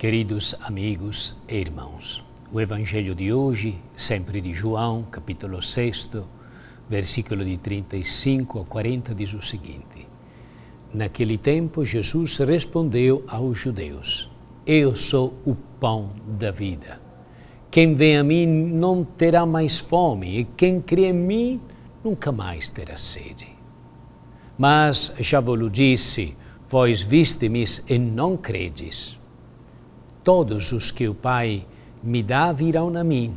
Queridos amigos e irmãos, o Evangelho de hoje, sempre de João, capítulo 6, versículo de 35 a 40, diz o seguinte: Naquele tempo, Jesus respondeu aos judeus: Eu sou o pão da vida. Quem vem a mim não terá mais fome, e quem crê em mim nunca mais terá sede. Mas já vos disse: vós viste-me e não credes. Todos os que o Pai me dá virão a mim,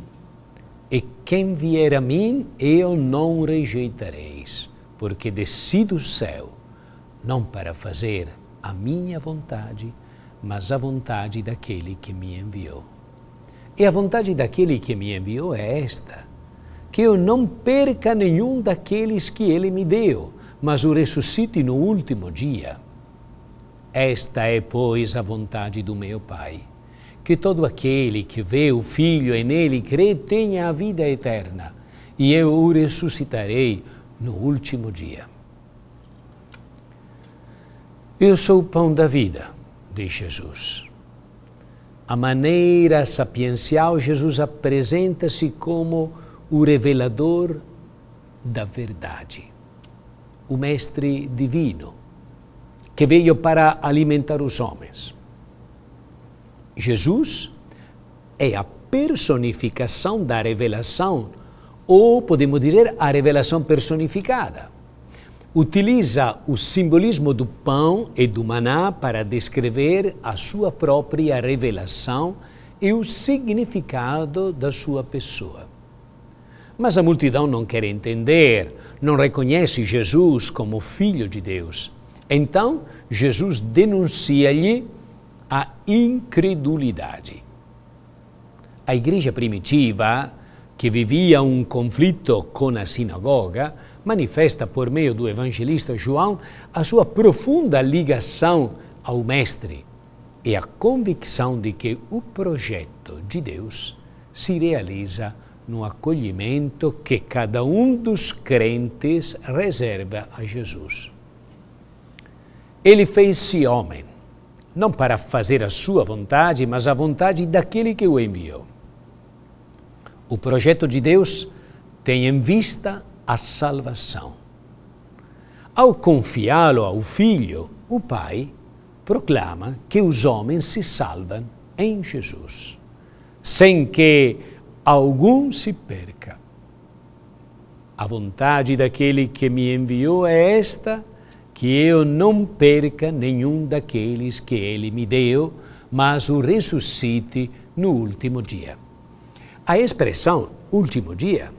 e quem vier a mim eu não rejeitareis, porque desci do céu, não para fazer a minha vontade, mas a vontade daquele que me enviou. E a vontade daquele que me enviou é esta: que eu não perca nenhum daqueles que ele me deu, mas o ressuscite no último dia. Esta é, pois, a vontade do meu Pai que todo aquele que vê o Filho e nele crê tenha a vida eterna, e eu o ressuscitarei no último dia. Eu sou o pão da vida, diz Jesus. A maneira sapiencial, Jesus apresenta-se como o revelador da verdade, o Mestre Divino, que veio para alimentar os homens. Jesus é a personificação da revelação, ou podemos dizer a revelação personificada. Utiliza o simbolismo do pão e do maná para descrever a sua própria revelação e o significado da sua pessoa. Mas a multidão não quer entender, não reconhece Jesus como Filho de Deus. Então, Jesus denuncia-lhe incredulidade. A igreja primitiva, que vivia um conflito com a sinagoga, manifesta por meio do evangelista João a sua profunda ligação ao Mestre e a convicção de que o projeto de Deus se realiza no acolhimento que cada um dos crentes reserva a Jesus. Ele fez-se homem não para fazer a sua vontade, mas a vontade daquele que o enviou. O projeto de Deus tem em vista a salvação. Ao confiá-lo ao Filho, o Pai proclama que os homens se salvam em Jesus, sem que algum se perca. A vontade daquele que me enviou é esta que eu não perca nenhum daqueles que ele me deu, mas o ressuscite no último dia. A expressão último dia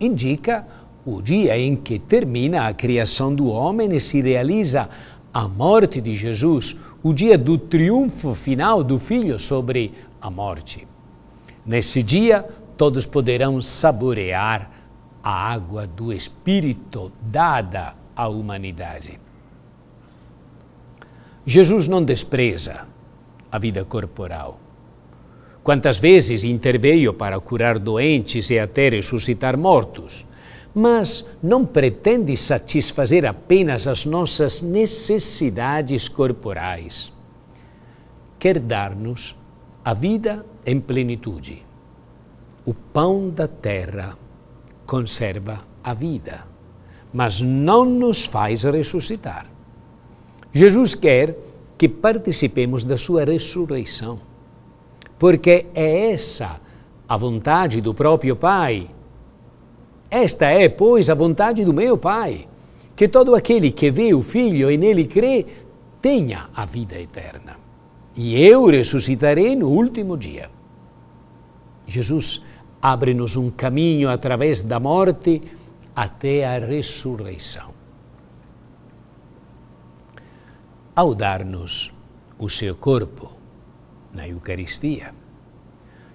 indica o dia em que termina a criação do homem e se realiza a morte de Jesus, o dia do triunfo final do Filho sobre a morte. Nesse dia, todos poderão saborear a água do Espírito dada à humanidade. Jesus não despreza a vida corporal. Quantas vezes interveio para curar doentes e até ressuscitar mortos, mas não pretende satisfazer apenas as nossas necessidades corporais. Quer dar-nos a vida em plenitude. O pão da terra conserva a vida mas não nos faz ressuscitar. Jesus quer que participemos da sua ressurreição, porque é essa a vontade do próprio Pai. Esta é, pois, a vontade do meu Pai, que todo aquele que vê o Filho e nele crê tenha a vida eterna. E eu ressuscitarei no último dia. Jesus abre-nos um caminho através da morte até a ressurreição. Ao dar-nos o seu corpo na Eucaristia,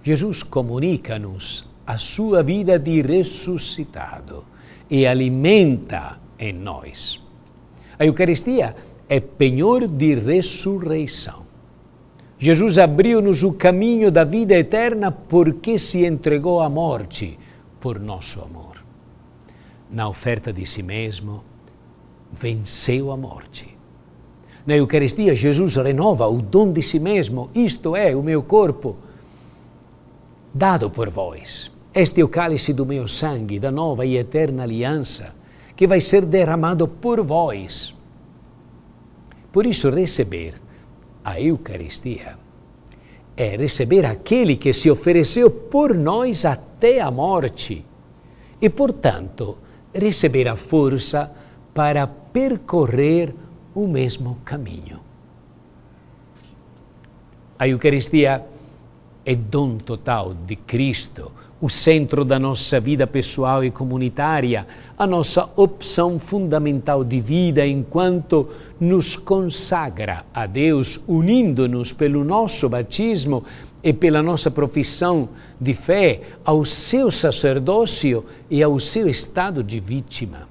Jesus comunica-nos a sua vida de ressuscitado e alimenta em nós. A Eucaristia é penhor de ressurreição. Jesus abriu-nos o caminho da vida eterna porque se entregou à morte por nosso amor na oferta de si mesmo, venceu a morte. Na Eucaristia, Jesus renova o dom de si mesmo, isto é, o meu corpo, dado por vós. Este é o cálice do meu sangue, da nova e eterna aliança, que vai ser derramado por vós. Por isso, receber a Eucaristia é receber aquele que se ofereceu por nós até a morte e, portanto, receber a força para percorrer o mesmo caminho. A Eucaristia é dom total de Cristo, o centro da nossa vida pessoal e comunitária, a nossa opção fundamental de vida enquanto nos consagra a Deus, unindo-nos pelo nosso batismo e pela nossa profissão de fé ao seu sacerdócio e ao seu estado de vítima.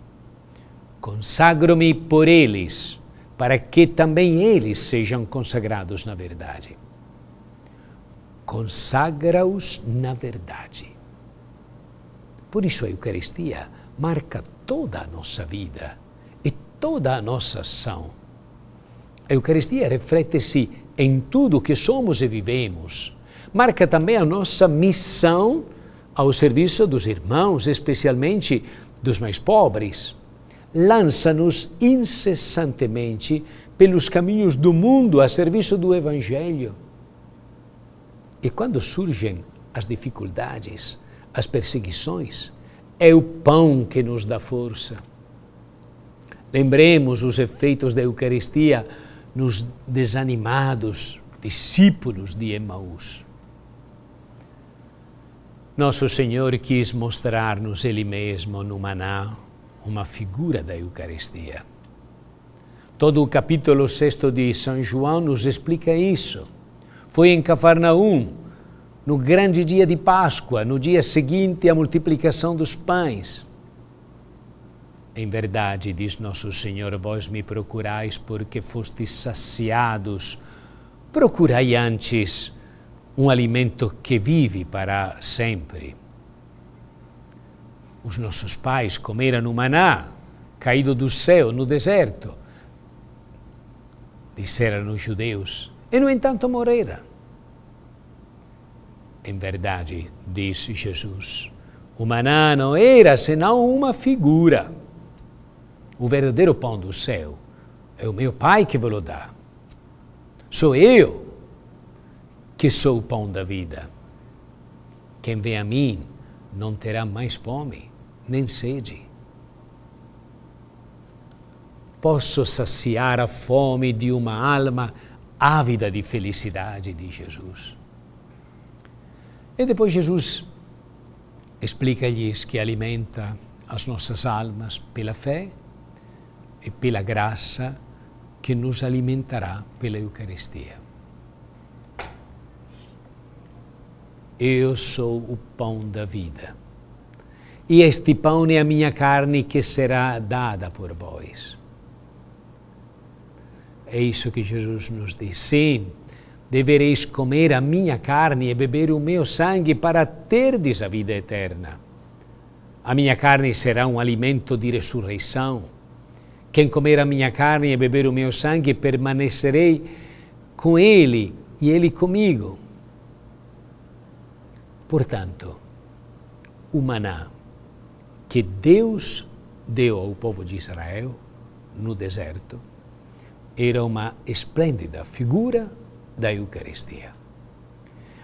Consagro-me por eles, para que também eles sejam consagrados na verdade. Consagra-os na verdade. Por isso a Eucaristia marca toda a nossa vida e toda a nossa ação. A Eucaristia reflete-se em tudo que somos e vivemos marca também a nossa missão ao serviço dos irmãos, especialmente dos mais pobres. Lança-nos incessantemente pelos caminhos do mundo a serviço do Evangelho. E quando surgem as dificuldades, as perseguições, é o pão que nos dá força. Lembremos os efeitos da Eucaristia nos desanimados discípulos de Emaús. Nosso Senhor quis mostrar-nos Ele mesmo no maná, uma figura da Eucaristia. Todo o capítulo 6 de São João nos explica isso. Foi em Cafarnaum, no grande dia de Páscoa, no dia seguinte à multiplicação dos pães. Em verdade, diz Nosso Senhor, vós me procurais porque fostes saciados. Procurai antes um alimento que vive para sempre. Os nossos pais comeram o maná, caído do céu no deserto, disseram os judeus, e no entanto morreram. Em verdade, disse Jesus, o maná não era senão uma figura. O verdadeiro pão do céu é o meu Pai que vos dá. Sou eu que sou o pão da vida. Quem vem a mim não terá mais fome, nem sede. Posso saciar a fome de uma alma ávida de felicidade diz Jesus. E depois Jesus explica-lhes que alimenta as nossas almas pela fé e pela graça que nos alimentará pela Eucaristia. Eu sou o pão da vida. E este pão é a minha carne que será dada por vós. É isso que Jesus nos diz. Sim, devereis comer a minha carne e beber o meu sangue para terdes a vida eterna. A minha carne será um alimento de ressurreição. Quem comer a minha carne e beber o meu sangue, permanecerei com ele e ele comigo. Portanto, o maná que Deus deu ao povo de Israel no deserto era uma esplêndida figura da Eucaristia.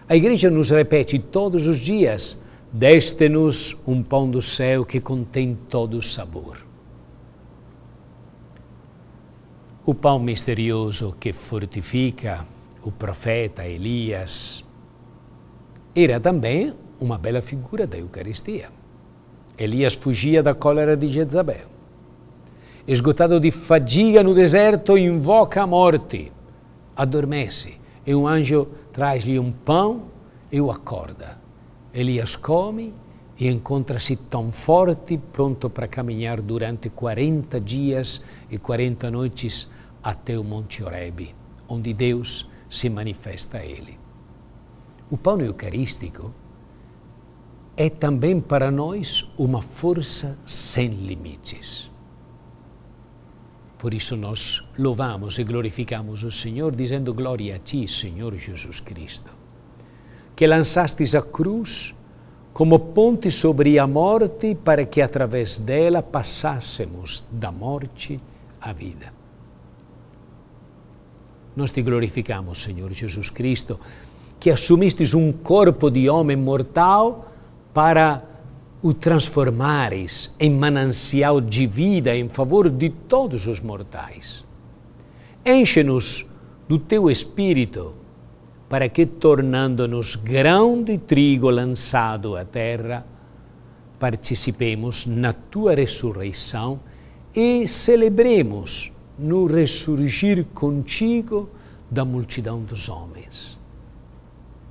A Igreja nos repete todos os dias: Deste-nos um pão do céu que contém todo o sabor. O pão misterioso que fortifica o profeta Elias era também uma bela figura da Eucaristia. Elias fugia da cólera de Jezabel. Esgotado de fadiga no deserto, invoca a morte, adormece e um anjo traz-lhe um pão e o acorda. Elias come e encontra-se tão forte, pronto para caminhar durante 40 dias e 40 noites até o Monte Horebe, onde Deus se manifesta a ele. O pão eucarístico é também para nós uma força sem limites. Por isso nós louvamos e glorificamos o Senhor, dizendo glória a ti, Senhor Jesus Cristo, que lançastes a cruz como ponte sobre a morte para que através dela passássemos da morte à vida. Nós te glorificamos, Senhor Jesus Cristo, que assumistes um corpo de homem mortal para o transformares em manancial de vida em favor de todos os mortais. Enche-nos do teu espírito, para que, tornando-nos grão de trigo lançado à terra, participemos na tua ressurreição e celebremos no ressurgir contigo da multidão dos homens.